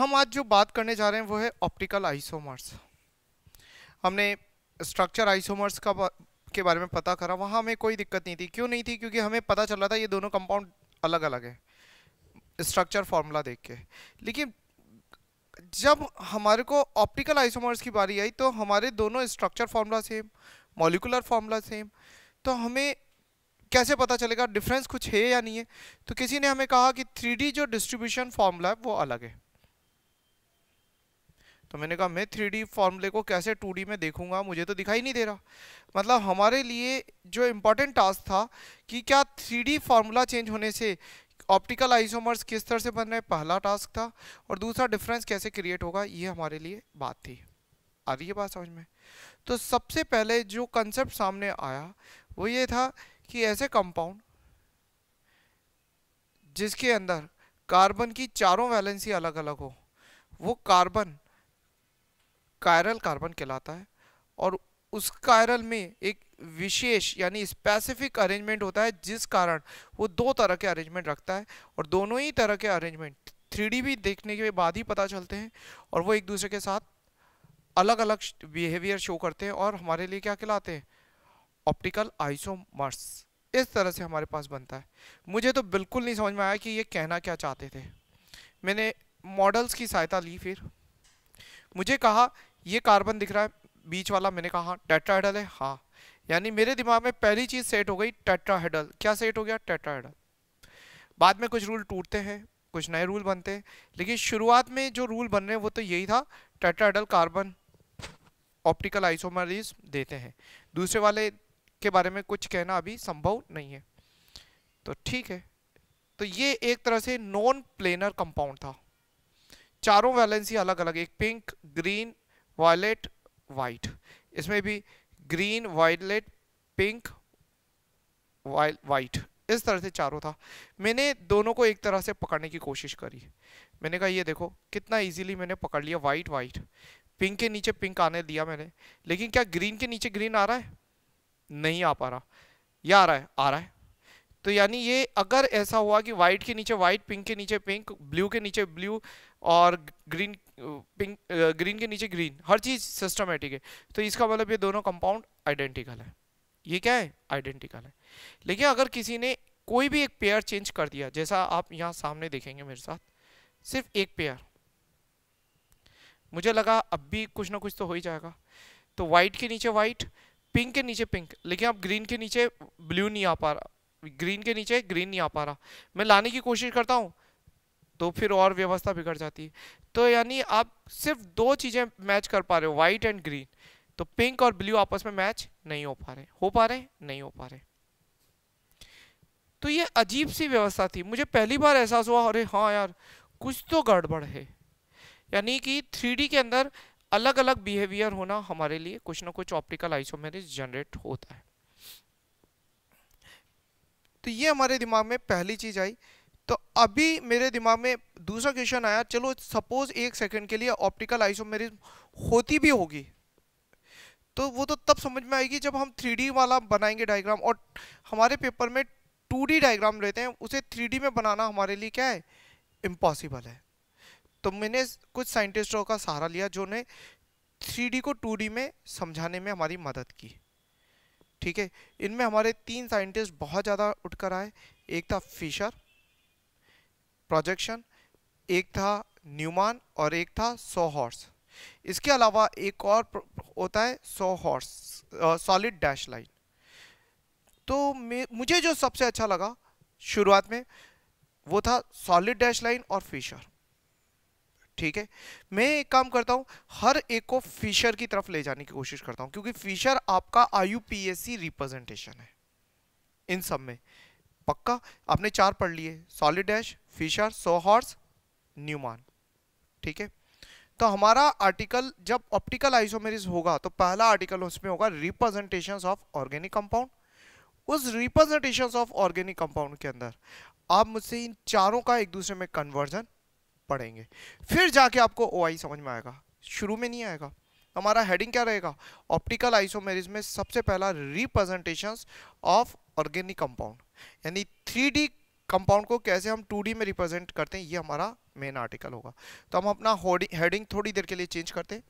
हम आज जो बात करने जा रहे हैं वो है ऑप्टिकल आइसोमर्स हमने स्ट्रक्चर आइसोमर्स का के बारे में पता करा वहाँ हमें कोई दिक्कत नहीं थी क्यों नहीं थी क्योंकि हमें पता चल रहा था ये दोनों कंपाउंड अलग अलग है स्ट्रक्चर फॉर्मूला देख के लेकिन जब हमारे को ऑप्टिकल आइसोमर्स की बारी आई तो हमारे दोनों structure formula same molecular formula same तो हमें कैसे पता चलेगा डिफरेंस कुछ है या नहीं है तो किसी ने हमें कहा कि थ्री जो डिस्ट्रीब्यूशन फार्मूला है वो अलग है तो मैंने कहा मैं थ्री डी फॉर्मूले को कैसे टू डी में देखूंगा मुझे तो दिखाई नहीं दे रहा मतलब हमारे लिए जो इम्पोर्टेंट टास्क था कि क्या थ्री डी फार्मूला चेंज होने से ऑप्टिकल आइसोमर्स किस तरह से बन रहे पहला टास्क था और दूसरा डिफरेंस कैसे क्रिएट होगा ये हमारे लिए बात थी आ रही है बात समझ में तो सबसे पहले जो कंसेप्ट सामने आया वो ये था कि ऐसे कंपाउंड जिसके अंदर कार्बन की चारों वैलेंसी अलग अलग हो वो कार्बन कायरल कार्बन कहलाता है और उस कायरल में एक विशेष यानी स्पेसिफिक अरेंजमेंट होता है जिस कारण वो दो तरह के अरेंजमेंट रखता है और दोनों ही तरह के अरेंजमेंट थ्री भी देखने के बाद ही पता चलते हैं और वो एक दूसरे के साथ अलग अलग बिहेवियर शो करते हैं और हमारे लिए क्या कहलाते हैं ऑप्टिकल आइसोमर्स इस तरह से हमारे पास बनता है मुझे तो बिल्कुल नहीं समझ में आया कि ये कहना क्या चाहते थे मैंने मॉडल्स की सहायता ली फिर मुझे कहा ये कार्बन दिख रहा है बीच वाला मैंने कहा हाँ टेट्राहेडल है हाँ यानी मेरे दिमाग में पहली चीज़ सेट हो गई टेट्राहेडल क्या सेट हो गया टेट्राहेडल बाद में कुछ रूल टूटते हैं कुछ नए रूल बनते हैं लेकिन शुरुआत में जो रूल बन रहे हैं वो तो यही था टेट्राहेडल कार्बन ऑप्टिकल आइसोमरीज देते हैं दूसरे वाले के बारे में कुछ कहना अभी संभव नहीं है तो ठीक है तो ये एक तरह से नॉन प्लेनर कंपाउंड था चारों वैलेंसी अलग अलग एक पिंक ग्रीन वायलेट वाइट इसमें भी ग्रीन वायलेट पिंक वाइट इस तरह से चारों था मैंने दोनों को एक तरह से पकड़ने की कोशिश करी मैंने कहा ये देखो कितना इजीली मैंने पकड़ लिया वाइट वाइट पिंक के नीचे पिंक आने दिया मैंने लेकिन क्या ग्रीन के नीचे ग्रीन आ रहा है नहीं आ पा रहा यह आ रहा है आ रहा है तो यानी ये अगर ऐसा हुआ कि वाइट के नीचे वाइट पिंक के नीचे पिंक ब्लू के नीचे ब्लू और ग्रीन पिंक ग्रीन के नीचे ग्रीन हर चीज़ सिस्टमेटिक है तो इसका मतलब ये दोनों कंपाउंड आइडेंटिकल है ये क्या है आइडेंटिकल है लेकिन अगर किसी ने कोई भी एक पेयर चेंज कर दिया जैसा आप यहाँ सामने देखेंगे मेरे साथ सिर्फ एक पेयर मुझे लगा अब भी कुछ ना कुछ तो हो ही जाएगा तो वाइट के नीचे वाइट पिंक के नीचे पिंक लेकिन अब ग्रीन के नीचे ब्लू नहीं आ पा रहा ग्रीन के नीचे ग्रीन नहीं आ पा रहा मैं लाने की कोशिश करता हूँ तो फिर और व्यवस्था बिगड़ जाती है तो यानी आप सिर्फ दो चीज़ें मैच कर पा रहे हो वाइट एंड ग्रीन तो पिंक और ब्लू आपस में मैच नहीं हो पा रहे हो पा रहे नहीं हो पा रहे तो ये अजीब सी व्यवस्था थी मुझे पहली बार एहसास हुआ अरे हाँ यार कुछ तो गड़बड़ है यानी कि थ्री के अंदर अलग अलग बिहेवियर होना हमारे लिए कुछ ना कुछ ऑप्टिकल आइसोमेरिज जनरेट होता है तो ये हमारे दिमाग में पहली चीज आई तो अभी मेरे दिमाग में दूसरा क्वेश्चन आया चलो सपोज एक सेकंड के लिए ऑप्टिकल आइसोमेरिज्म होती भी होगी तो वो तो तब समझ में आएगी जब हम थ्री वाला बनाएंगे डायग्राम और हमारे पेपर में टू डायग्राम लेते हैं उसे थ्री में बनाना हमारे लिए क्या है इम्पॉसिबल है तो मैंने कुछ साइंटिस्टों का सहारा लिया जो ने थ्री को टू में समझाने में हमारी मदद की ठीक है इनमें हमारे तीन साइंटिस्ट बहुत ज़्यादा उठकर आए एक था फिशर प्रोजेक्शन एक था न्यूमान और एक था सो हॉर्स इसके अलावा एक और होता है sawhorse solid dash line तो मुझे जो सबसे अच्छा लगा शुरुआत में वो था सॉलिड डैश लाइन और फिशर ठीक है मैं एक काम करता हूं हर एक को फिशर की तरफ ले जाने की कोशिश करता हूं क्योंकि फिशर आपका आई रिप्रेजेंटेशन है इन सब में पक्का आपने चार पढ़ लिए solid dash Fischer sawhorse Newman ठीक है तो हमारा आर्टिकल जब ऑप्टिकल आइसोमेरिज होगा तो पहला आर्टिकल उसमें होगा रिप्रेजेंटेशन ऑफ ऑर्गेनिक कंपाउंड उस रिप्रेजेंटेशन ऑफ ऑर्गेनिक कंपाउंड के अंदर आप मुझसे इन चारों का एक दूसरे में कन्वर्जन पढ़ेंगे फिर जाके आपको ओ समझ में आएगा शुरू में नहीं आएगा हमारा हेडिंग क्या रहेगा ऑप्टिकल आइसोमेरिज में सबसे पहला रिप्रेजेंटेशन ऑफ ऑर्गेनिक कंपाउंड यानी थ्री कंपाउंड को कैसे हम टू में रिप्रेजेंट करते हैं ये हमारा मेन आर्टिकल होगा तो हम अपना हेडिंग थोड़ी देर के लिए चेंज करते हैं